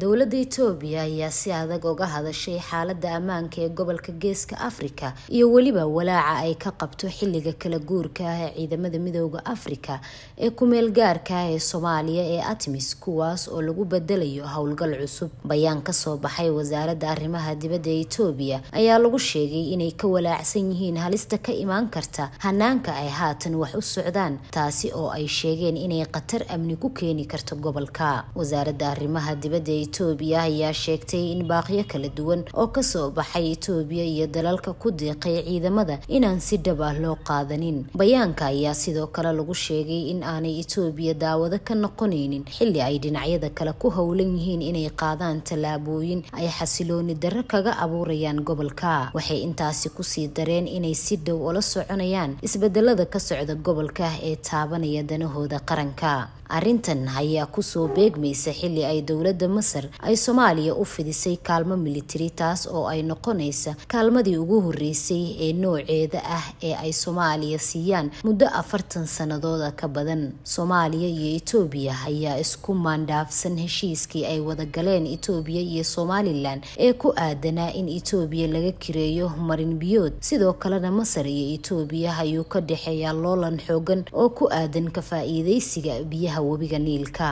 dowladda etoobiya ayaa si adag oga hadashay xaaladda ammaanka ee gobolka geeska afrika iyo weliba walaaca ay ka qabto xilliga kala guurka ah ee ciidamada midooda afrika ee kumeel gaarka ah ee soomaaliya ee atmis kuwaas oo lagu bedelayo howlgal cusub bayaan kasoo baxay wasaaradda arrimaha dibadda ee etoobiya ayaa lagu sheegay inay ka walaacsan yihiin halista ka imaan karta hanaanka ay haatan wax u socdaan taasi oo ay sheegeen inay khatar amni ku keeni karto gobolka wasaaradda arrimaha dibadda itoobiya ayaa sheegtay in baaqyo kala duwan oo kasoo baxay itoobiya iyo dalalka ku deeqay ciidamada inaan si dhab ah loo qaadanin bayaanka ayaa sidoo kale lagu sheegay in aanay itoobiya daawado ka noqonaynin xilli ay dhinacyada kale ku howlan yihiin inay qaadaan tallaabooyin ay xasilooni darro kaga abuurayaan gobolka waxay intaasi kusii dareen inay si dhow ula soconayaan isbedelada ka socda gobolka ee taabanaya danahooda qaranka arrintan ayaa kusoo beegmaysa xilli ay dowladda masar masar ay soomaaliya u fidisay kaalmo militari taas oo ay noqonaysa kaalmadii ugu horreysay ee nooceeda ah ee ay soomaaliya siiyaan muddo afartan sanadooda ka badan soomaaliya iyo etoobiya ayaa isku maandhaafsan heshiiskii ay wadagaleen etoobiya iyo somalilan ee ku aadanaa in etoobiya laga kireeyo marin biyood sidoo kalena masar iyo etoobiya ayuu ka dhexeeyaa loolan xoogan oo ku aadan ka faa-iideysiga biyaha webiga niilka